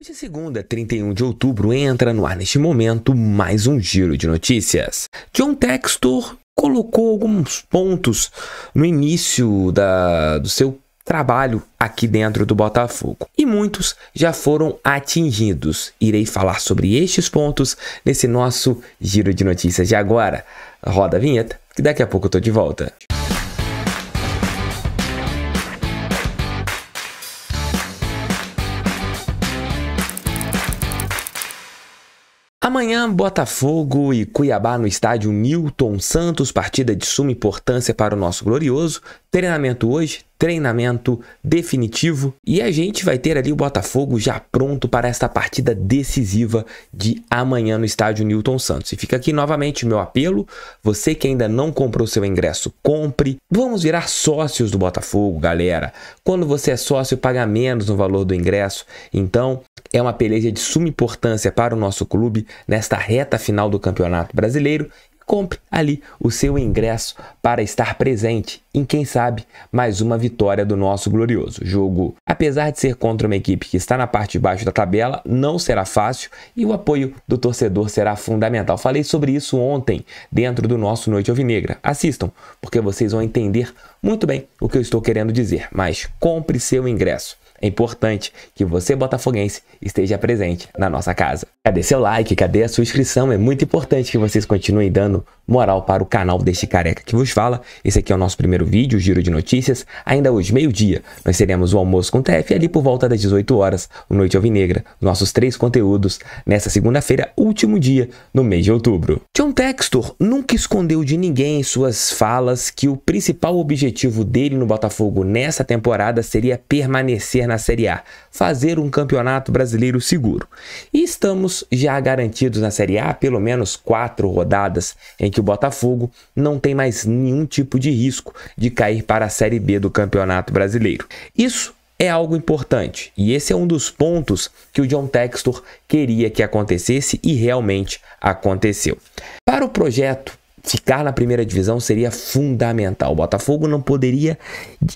De segunda, 31 de outubro, entra no ar neste momento mais um giro de notícias. John Textor colocou alguns pontos no início da, do seu trabalho aqui dentro do Botafogo. E muitos já foram atingidos. Irei falar sobre estes pontos nesse nosso giro de notícias de agora. Roda a vinheta, que daqui a pouco eu tô de volta. Amanhã, Botafogo e Cuiabá no estádio Milton Santos, partida de suma importância para o nosso glorioso. Treinamento hoje, treinamento definitivo e a gente vai ter ali o Botafogo já pronto para esta partida decisiva de amanhã no estádio Newton Santos. E fica aqui novamente o meu apelo, você que ainda não comprou seu ingresso, compre. Vamos virar sócios do Botafogo, galera. Quando você é sócio, paga menos no valor do ingresso. Então, é uma peleja de suma importância para o nosso clube nesta reta final do Campeonato Brasileiro compre ali o seu ingresso para estar presente em, quem sabe, mais uma vitória do nosso glorioso jogo. Apesar de ser contra uma equipe que está na parte de baixo da tabela, não será fácil e o apoio do torcedor será fundamental. Falei sobre isso ontem dentro do nosso Noite Alvinegra. Assistam, porque vocês vão entender muito bem o que eu estou querendo dizer, mas compre seu ingresso é importante que você, botafoguense, esteja presente na nossa casa. Cadê seu like? Cadê a sua inscrição? É muito importante que vocês continuem dando moral para o canal deste careca que vos fala. Esse aqui é o nosso primeiro vídeo, giro de notícias. Ainda hoje, meio-dia, nós teremos o almoço com o TF ali por volta das 18 horas, o Noite Alvinegra, nossos três conteúdos, nessa segunda-feira, último dia no mês de outubro. John Textor nunca escondeu de ninguém em suas falas que o principal objetivo dele no Botafogo nessa temporada seria permanecer na Série A, fazer um campeonato brasileiro seguro. E estamos já garantidos na Série A pelo menos quatro rodadas em que o Botafogo não tem mais nenhum tipo de risco de cair para a Série B do Campeonato Brasileiro. Isso é algo importante e esse é um dos pontos que o John Textor queria que acontecesse e realmente aconteceu. Para o projeto ficar na primeira divisão seria fundamental. O Botafogo não poderia,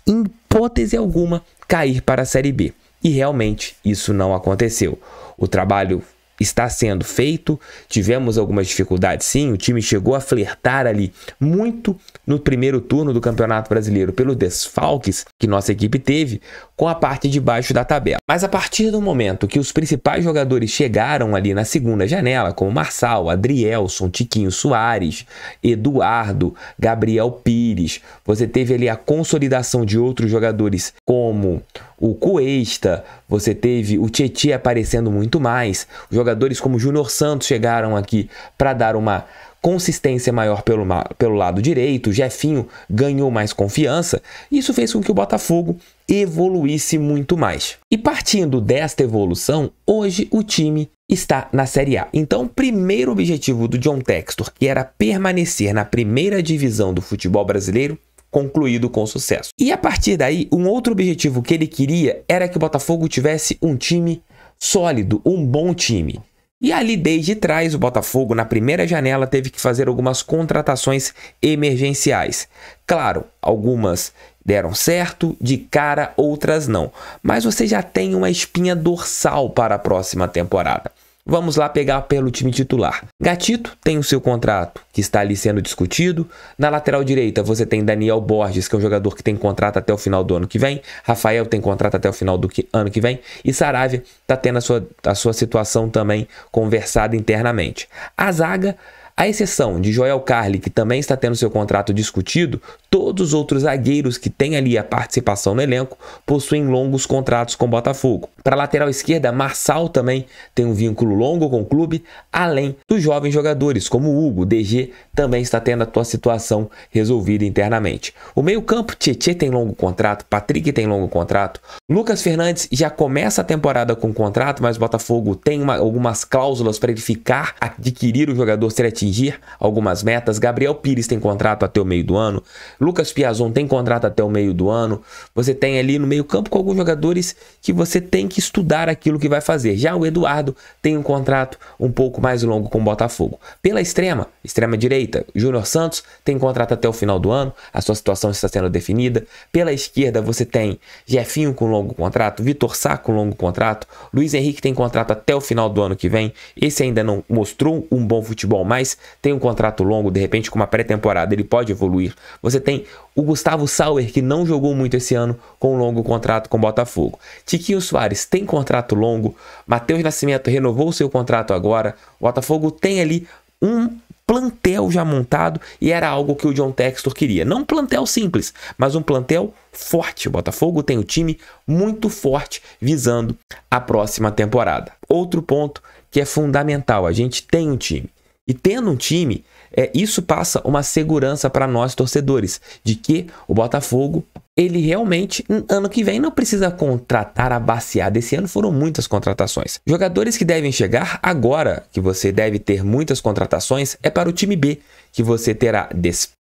em hipótese alguma, cair para a Série B. E realmente isso não aconteceu. O trabalho está sendo feito. Tivemos algumas dificuldades, sim. O time chegou a flertar ali muito no primeiro turno do Campeonato Brasileiro pelos desfalques que nossa equipe teve com a parte de baixo da tabela. Mas a partir do momento que os principais jogadores chegaram ali na segunda janela, como Marçal, Adrielson, Tiquinho Soares, Eduardo, Gabriel Pires, você teve ali a consolidação de outros jogadores como o Cuesta, você teve o Tietchan aparecendo muito mais, jogadores como Júnior Santos chegaram aqui para dar uma consistência maior pelo, pelo lado direito, o Jefinho ganhou mais confiança, isso fez com que o Botafogo evoluísse muito mais. E partindo desta evolução, hoje o time está na Série A. Então, o primeiro objetivo do John Textor, que era permanecer na primeira divisão do futebol brasileiro, concluído com sucesso. E a partir daí, um outro objetivo que ele queria era que o Botafogo tivesse um time sólido, um bom time. E ali desde trás, o Botafogo, na primeira janela, teve que fazer algumas contratações emergenciais. Claro, algumas deram certo, de cara, outras não. Mas você já tem uma espinha dorsal para a próxima temporada. Vamos lá pegar pelo time titular. Gatito tem o seu contrato que está ali sendo discutido. Na lateral direita você tem Daniel Borges, que é um jogador que tem contrato até o final do ano que vem. Rafael tem contrato até o final do que, ano que vem. E Saravia está tendo a sua, a sua situação também conversada internamente. A zaga a exceção de Joel Carli, que também está tendo seu contrato discutido, todos os outros zagueiros que têm ali a participação no elenco possuem longos contratos com o Botafogo. Para a lateral esquerda, Marçal também tem um vínculo longo com o clube, além dos jovens jogadores, como Hugo, DG, também está tendo a sua situação resolvida internamente. O meio-campo, Tietchan tem longo contrato, Patrick tem longo contrato, Lucas Fernandes já começa a temporada com contrato, mas o Botafogo tem uma, algumas cláusulas para ele ficar, adquirir o jogador seletivo atingir algumas metas. Gabriel Pires tem contrato até o meio do ano. Lucas Piazon tem contrato até o meio do ano. Você tem ali no meio-campo com alguns jogadores que você tem que estudar aquilo que vai fazer. Já o Eduardo tem um contrato um pouco mais longo com o Botafogo. Pela extrema, extrema direita, Júnior Santos tem contrato até o final do ano. A sua situação está sendo definida. Pela esquerda, você tem Jefinho com longo contrato, Vitor Sá com longo contrato, Luiz Henrique tem contrato até o final do ano que vem. Esse ainda não mostrou um bom futebol, mas tem um contrato longo, de repente com uma pré-temporada, ele pode evoluir. Você tem o Gustavo Sauer, que não jogou muito esse ano, com um longo contrato com o Botafogo. Tiquinho Soares tem contrato longo, Matheus Nascimento renovou seu contrato agora, o Botafogo tem ali um plantel já montado e era algo que o John Textor queria. Não um plantel simples, mas um plantel forte. O Botafogo tem um time muito forte visando a próxima temporada. Outro ponto que é fundamental, a gente tem um time. E tendo um time, é, isso passa uma segurança para nós torcedores de que o Botafogo ele realmente, ano que vem, não precisa contratar a baseada. Esse ano foram muitas contratações. Jogadores que devem chegar agora, que você deve ter muitas contratações, é para o time B, que você terá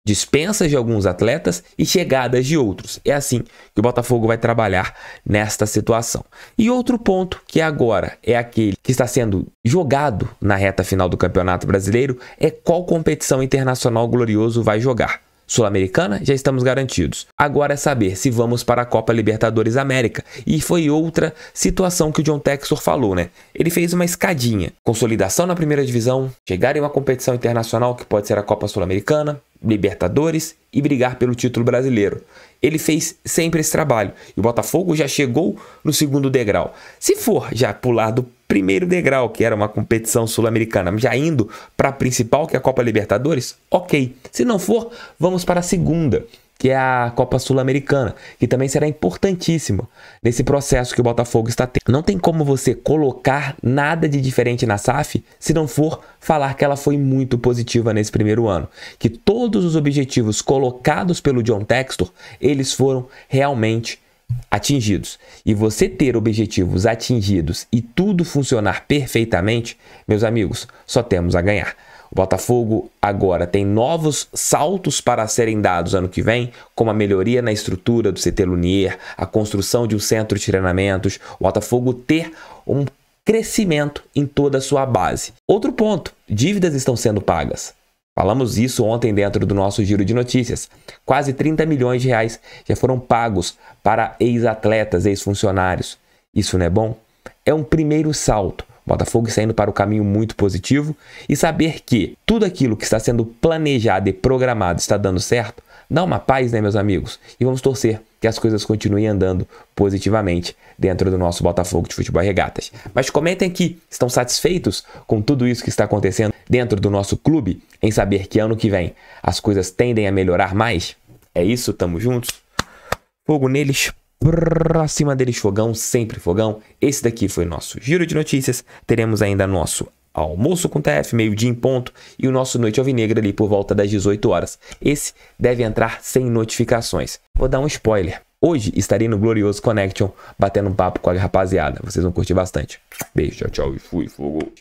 dispensas de alguns atletas e chegadas de outros. É assim que o Botafogo vai trabalhar nesta situação. E outro ponto que agora é aquele que está sendo jogado na reta final do Campeonato Brasileiro é qual competição internacional o Glorioso vai jogar. Sul-Americana, já estamos garantidos. Agora é saber se vamos para a Copa Libertadores América. E foi outra situação que o John Textor falou, né? Ele fez uma escadinha. Consolidação na primeira divisão, chegar em uma competição internacional que pode ser a Copa Sul-Americana, Libertadores e brigar pelo título brasileiro. Ele fez sempre esse trabalho e o Botafogo já chegou no segundo degrau. Se for já pular do primeiro degrau, que era uma competição sul-americana, já indo para a principal, que é a Copa Libertadores, ok. Se não for, vamos para a segunda que é a Copa Sul-Americana, que também será importantíssima nesse processo que o Botafogo está tendo. Não tem como você colocar nada de diferente na SAF se não for falar que ela foi muito positiva nesse primeiro ano, que todos os objetivos colocados pelo John Textor, eles foram realmente atingidos. E você ter objetivos atingidos e tudo funcionar perfeitamente, meus amigos, só temos a ganhar. O Botafogo agora tem novos saltos para serem dados ano que vem, como a melhoria na estrutura do CT Lunier, a construção de um centro de treinamentos, o Botafogo ter um crescimento em toda a sua base. Outro ponto: dívidas estão sendo pagas. Falamos isso ontem dentro do nosso giro de notícias. Quase 30 milhões de reais já foram pagos para ex-atletas, ex-funcionários. Isso não é bom? É um primeiro salto. Botafogo saindo para o caminho muito positivo e saber que tudo aquilo que está sendo planejado e programado está dando certo, dá uma paz, né, meus amigos? E vamos torcer que as coisas continuem andando positivamente dentro do nosso Botafogo de Futebol e Regatas. Mas comentem aqui, estão satisfeitos com tudo isso que está acontecendo dentro do nosso clube, em saber que ano que vem as coisas tendem a melhorar mais? É isso, tamo juntos. Fogo neles próxima deles, fogão, sempre fogão. Esse daqui foi nosso giro de notícias. Teremos ainda nosso almoço com TF, meio-dia em ponto, e o nosso Noite Alvinegra ali por volta das 18 horas. Esse deve entrar sem notificações. Vou dar um spoiler. Hoje estarei no Glorioso Connection batendo um papo com a rapaziada. Vocês vão curtir bastante. Beijo, tchau, tchau e fui, fogo.